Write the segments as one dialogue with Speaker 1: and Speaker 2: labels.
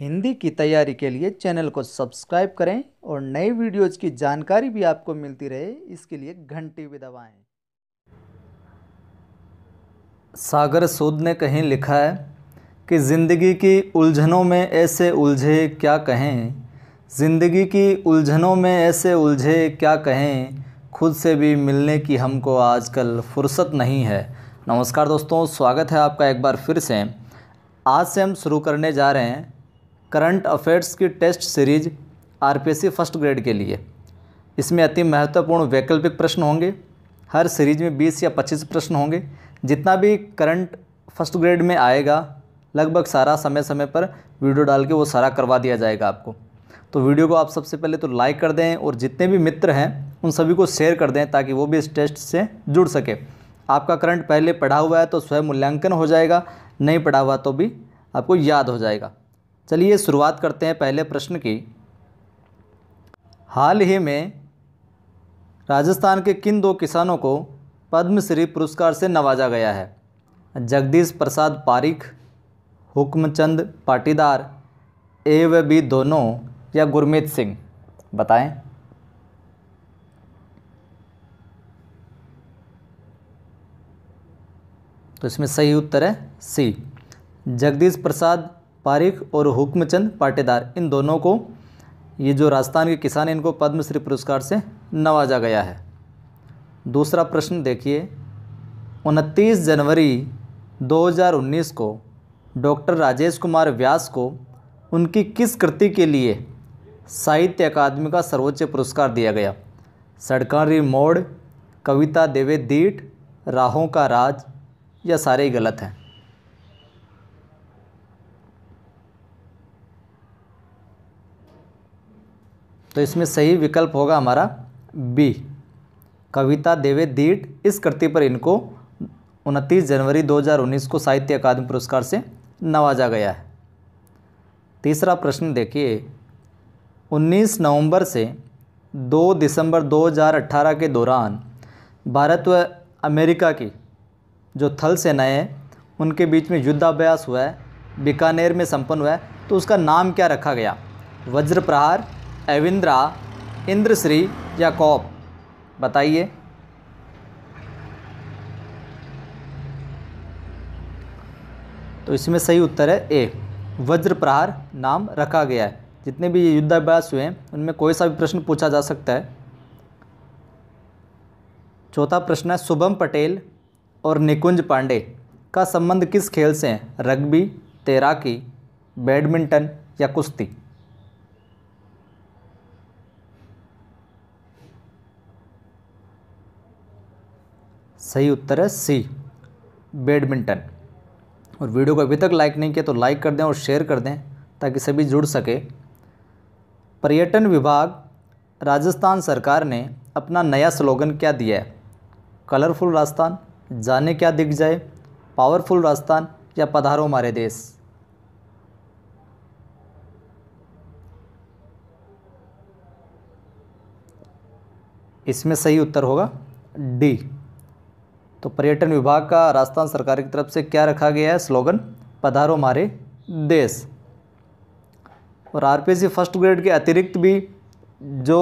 Speaker 1: हिंदी की तैयारी के लिए चैनल को सब्सक्राइब करें और नई वीडियोज़ की जानकारी भी आपको मिलती रहे इसके लिए घंटी भी दबाएँ सागर सूद ने कहीं लिखा है कि ज़िंदगी की उलझनों में ऐसे उलझे क्या कहें ज़िंदगी की उलझनों में ऐसे उलझे क्या कहें खुद से भी मिलने की हमको आजकल फुर्सत नहीं है नमस्कार दोस्तों स्वागत है आपका एक बार फिर से आज से हम शुरू करने जा रहे हैं करंट अफेयर्स की test series RPSC first grade के लिए इसमें अति महत्वपूर्ण वैकल्पिक प्रश्न होंगे हर सीरीज में 20 या 25 प्रश्न होंगे जितना भी करंट फर्स्ट ग्रेड में आएगा लगभग सारा समय समय पर वीडियो डाल के वो सारा करवा दिया जाएगा आपको तो वीडियो को आप सबसे पहले तो लाइक कर दें और जितने भी मित्र हैं उन सभी को शेयर कर दें ताकि वो भी इस टेस्ट से जुड़ सके आपका करंट पहले पढ़ा हुआ है तो स्वयं मूल्यांकन हो जाएगा नहीं पढ़ा हुआ तो भी आपको याद हो जाएगा चलिए शुरुआत करते हैं पहले प्रश्न की हाल ही में राजस्थान के किन दो किसानों को पद्मश्री पुरस्कार से नवाजा गया है जगदीश प्रसाद पारिख हुक्मचंद पाटीदार ए व बी दोनों या गुरमीत सिंह बताएं तो इसमें सही उत्तर है सी जगदीश प्रसाद पारिख और हुक्मचंद पाटेदार इन दोनों को ये जो राजस्थान के किसान इनको पद्मश्री पुरस्कार से नवाजा गया है दूसरा प्रश्न देखिए 29 जनवरी 2019 को डॉक्टर राजेश कुमार व्यास को उनकी किस कृति के लिए साहित्य अकादमी का सर्वोच्च पुरस्कार दिया गया सड़कारी मोड़ कविता देवे दीट राहों का राज यह सारे गलत हैं तो इसमें सही विकल्प होगा हमारा बी कविता देवे दीट इस कृति पर इनको उनतीस जनवरी 2019 को साहित्य अकादमी पुरस्कार से नवाजा गया है तीसरा प्रश्न देखिए 19 नवंबर से 2 दिसंबर 2018 के दौरान भारत व अमेरिका की जो थल सेनाएं हैं उनके बीच में युद्धाभ्यास हुआ है बीकानेर में संपन्न हुआ है तो उसका नाम क्या रखा गया वज्र प्रहार एविंद्रा इंद्रश्री या कॉप बताइए तो इसमें सही उत्तर है ए वज्र प्रहार नाम रखा गया है जितने भी ये युद्धाभ्यास हुए हैं उनमें कोई सा भी प्रश्न पूछा जा सकता है चौथा प्रश्न है शुभम पटेल और निकुंज पांडे का संबंध किस खेल से है रग्बी तैराकी बैडमिंटन या कुश्ती सही उत्तर है सी बैडमिंटन और वीडियो को अभी तक लाइक नहीं किया तो लाइक कर दें और शेयर कर दें ताकि सभी जुड़ सके पर्यटन विभाग राजस्थान सरकार ने अपना नया स्लोगन क्या दिया है कलरफुल राजस्थान जाने क्या दिख जाए पावरफुल राजस्थान या पधारो हमारे देश इसमें सही उत्तर होगा डी तो पर्यटन विभाग का राजस्थान सरकार की तरफ से क्या रखा गया है स्लोगन पधारो मारे देश और आरपीसी फर्स्ट ग्रेड के अतिरिक्त भी जो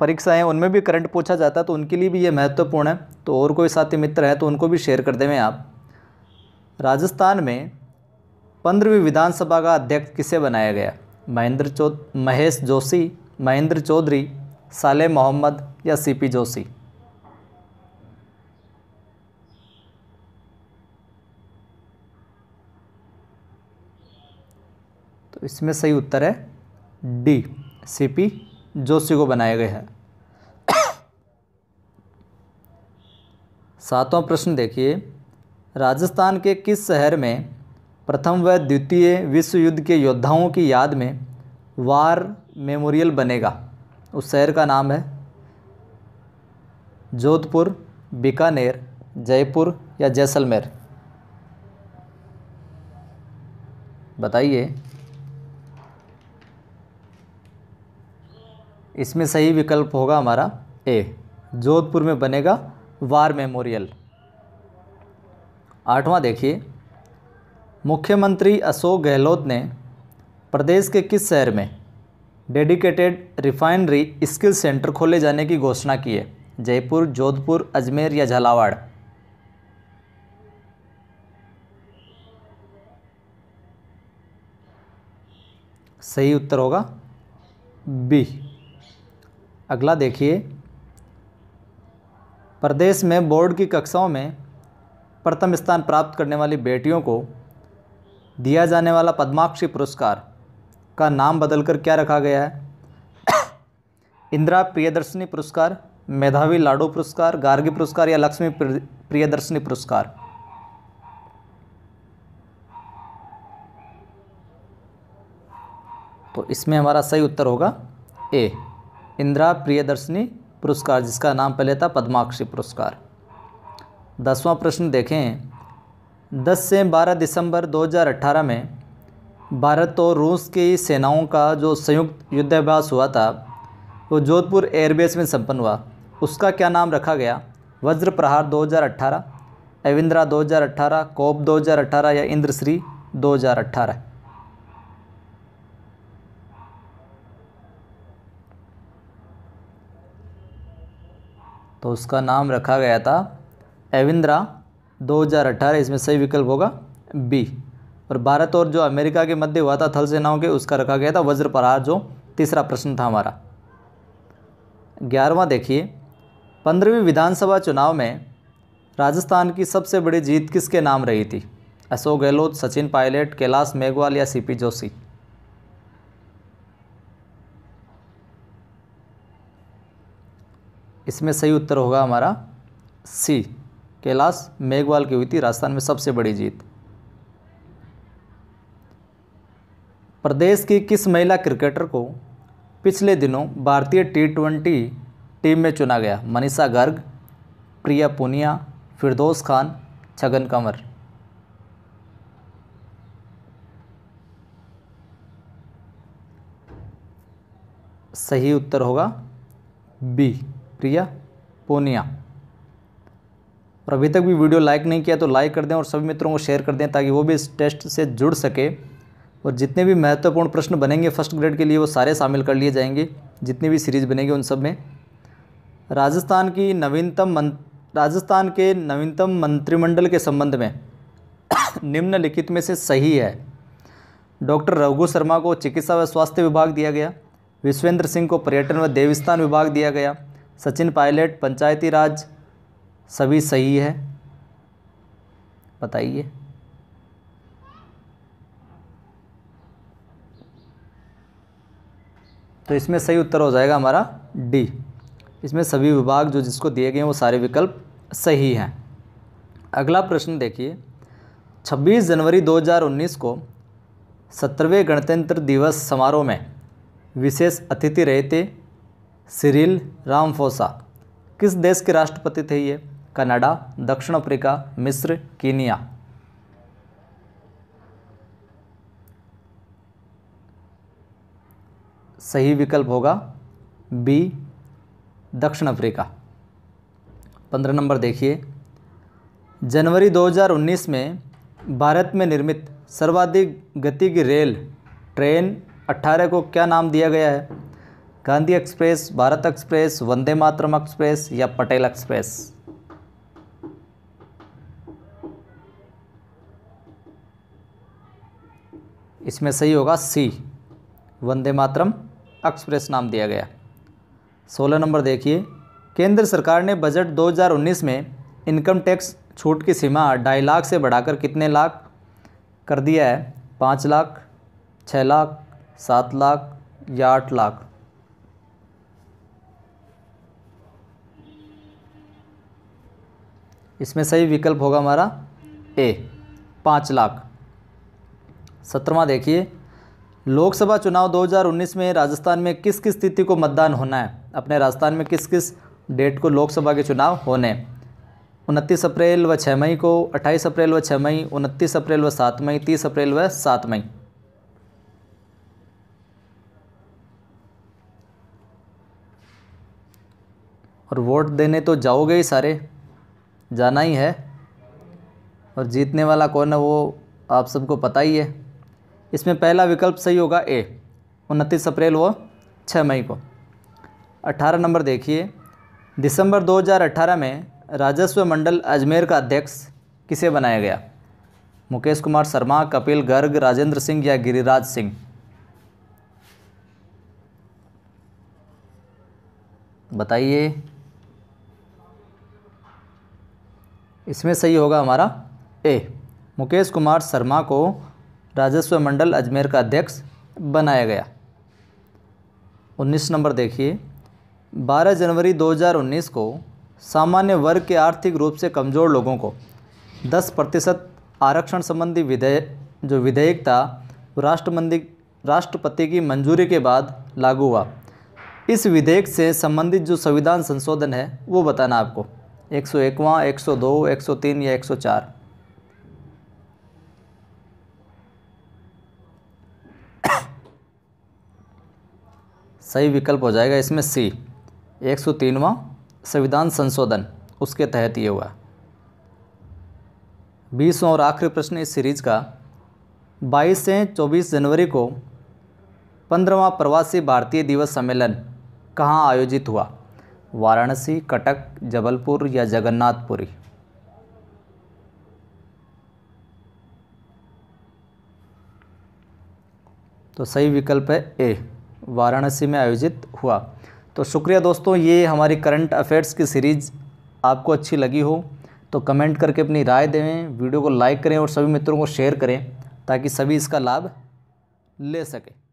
Speaker 1: परीक्षाएं उनमें भी करंट पूछा जाता है तो उनके लिए भी ये महत्वपूर्ण है तो और कोई साथी मित्र है तो उनको भी शेयर कर देवें आप राजस्थान में पंद्रहवीं विधानसभा का अध्यक्ष किसे बनाया गया महेंद्र चौ महेश जोशी महेंद्र चौधरी साले मोहम्मद या सीपी जोशी तो इसमें सही उत्तर है डी सीपी जोशी को बनाया गया है सातवां प्रश्न देखिए राजस्थान के किस शहर में प्रथम व द्वितीय विश्व युद्ध के योद्धाओं की याद में वार मेमोरियल बनेगा उस शहर का नाम है जोधपुर बीकानेर जयपुर या जैसलमेर बताइए इसमें सही विकल्प होगा हमारा ए जोधपुर में बनेगा वार मेमोरियल आठवां देखिए मुख्यमंत्री अशोक गहलोत ने प्रदेश के किस शहर में डेडिकेटेड रिफाइनरी स्किल सेंटर खोले जाने की घोषणा की है जयपुर जोधपुर अजमेर या झालावाड़ सही उत्तर होगा बी अगला देखिए प्रदेश में बोर्ड की कक्षाओं में प्रथम स्थान प्राप्त करने वाली बेटियों को दिया जाने वाला पद्माक्षी पुरस्कार का नाम बदलकर क्या रखा गया है इंदिरा प्रियदर्शनी पुरस्कार मेधावी लाडो पुरस्कार गार्गी पुरस्कार या लक्ष्मी प्रियदर्शनी पुरस्कार तो इसमें हमारा सही उत्तर होगा ए इंदिरा प्रियदर्शनी पुरस्कार जिसका नाम पहले था पद्माक्षी पुरस्कार दसवां प्रश्न देखें 10 से 12 दिसंबर 2018 में भारत और रूस की सेनाओं का जो संयुक्त युद्धाभ्यास हुआ था वो जोधपुर एयरबेस में संपन्न हुआ उसका क्या नाम रखा गया वज्र प्रहार 2018 एविंद्रा 2018 कोप 2018 या इंद्रश्री 2018 तो उसका नाम रखा गया था एविंद्रा 2018 इसमें सही विकल्प होगा बी और भारत और जो अमेरिका के मध्य हुआ था थल सेनाओं के उसका रखा गया था वज्र प्रहार जो तीसरा प्रश्न था हमारा ग्यारहवा देखिए पंद्रहवीं विधानसभा चुनाव में राजस्थान की सबसे बड़ी जीत किसके नाम रही थी अशोक गहलोत सचिन पायलट कैलाश मेघवाल या सीपी जोशी इसमें सही उत्तर होगा हमारा सी कैलाश मेघवाल की हुई थी राजस्थान में सबसे बड़ी जीत प्रदेश की किस महिला क्रिकेटर को पिछले दिनों भारतीय टी ट्वेंटी टीम में चुना गया मनीषा गर्ग प्रिया पुनिया फिरदौस खान छगन कंवर सही उत्तर होगा बी प्रिया पोनिया और अभी तक भी वीडियो लाइक नहीं किया तो लाइक कर दें और सभी मित्रों को शेयर कर दें ताकि वो भी इस टेस्ट से जुड़ सके और जितने भी महत्वपूर्ण प्रश्न बनेंगे फर्स्ट ग्रेड के लिए वो सारे शामिल कर लिए जाएंगे जितनी भी सीरीज़ बनेगी उन सब में राजस्थान की नवीनतम मं राजस्थान के नवीनतम मंत्रिमंडल के संबंध में निम्नलिखित में से सही है डॉक्टर रघु शर्मा को चिकित्सा व स्वास्थ्य विभाग दिया गया विश्वेंद्र सिंह को पर्यटन व देवस्थान विभाग दिया गया सचिन पायलट पंचायती राज सभी सही है बताइए तो इसमें सही उत्तर हो जाएगा हमारा डी इसमें सभी विभाग जो जिसको दिए गए हैं वो सारे विकल्प सही हैं अगला प्रश्न देखिए 26 जनवरी 2019 को सत्रहवें गणतंत्र दिवस समारोह में विशेष अतिथि रहे थे सिरिल रामफोसा किस देश के राष्ट्रपति थे ये कनाडा दक्षिण अफ्रीका मिस्र कीनिया सही विकल्प होगा बी दक्षिण अफ्रीका पंद्रह नंबर देखिए जनवरी 2019 में भारत में निर्मित सर्वाधिक गति की रेल ट्रेन 18 को क्या नाम दिया गया है Gandhi express Bharat express Vande Mataram express या पटेल एक्सप्रेस इसमें सही होगा सी वंदे मातरम एक्सप्रेस नाम दिया गया सोलह नंबर देखिए केंद्र सरकार ने बजट 2019 में इनकम टैक्स छूट की सीमा ढाई लाख से बढ़ाकर कितने लाख कर दिया है पाँच लाख छः लाख सात लाख या आठ लाख इसमें सही विकल्प होगा हमारा ए पाँच लाख सत्रवा देखिए लोकसभा चुनाव 2019 में राजस्थान में किस किस तिथि को मतदान होना है अपने राजस्थान में किस किस डेट को लोकसभा के चुनाव होने उनतीस अप्रैल व छः मई को अट्ठाईस अप्रैल व छः मई उनतीस अप्रैल व सात मई तीस अप्रैल व सात मई और वोट देने तो जाओगे ही सारे जाना ही है और जीतने वाला कौन है वो आप सबको पता ही है इसमें पहला विकल्प सही होगा ए उनतीस अप्रैल वो छः मई को अट्ठारह नंबर देखिए दिसंबर 2018 में राजस्व मंडल अजमेर का अध्यक्ष किसे बनाया गया मुकेश कुमार शर्मा कपिल गर्ग राजेंद्र सिंह या गिरिराज सिंह बताइए इसमें सही होगा हमारा ए मुकेश कुमार शर्मा को राजस्व मंडल अजमेर का अध्यक्ष बनाया गया उन्नीस नंबर देखिए 12 जनवरी 2019 को सामान्य वर्ग के आर्थिक रूप से कमज़ोर लोगों को 10 प्रतिशत आरक्षण संबंधी विधेयक जो विधेयक था राष्ट्रमंदी राष्ट्रपति की मंजूरी के बाद लागू हुआ इस विधेयक से संबंधित जो संविधान संशोधन है वो बताना आपको एक सौ एकवा एक सौ दो एक सौ तीन या एक सौ चार सही विकल्प हो जाएगा इसमें सी एक सौ तीनवा संविधान संशोधन उसके तहत ये हुआ बीसवा और आखिरी प्रश्न इस सीरीज़ का बाईस से चौबीस जनवरी को पंद्रहवा प्रवासी भारतीय दिवस सम्मेलन कहाँ आयोजित हुआ वाराणसी कटक जबलपुर या जगन्नाथपुरी तो सही विकल्प है ए वाराणसी में आयोजित हुआ तो शुक्रिया दोस्तों ये हमारी करंट अफेयर्स की सीरीज़ आपको अच्छी लगी हो तो कमेंट करके अपनी राय दें वीडियो को लाइक करें और सभी मित्रों को शेयर करें ताकि सभी इसका लाभ ले सकें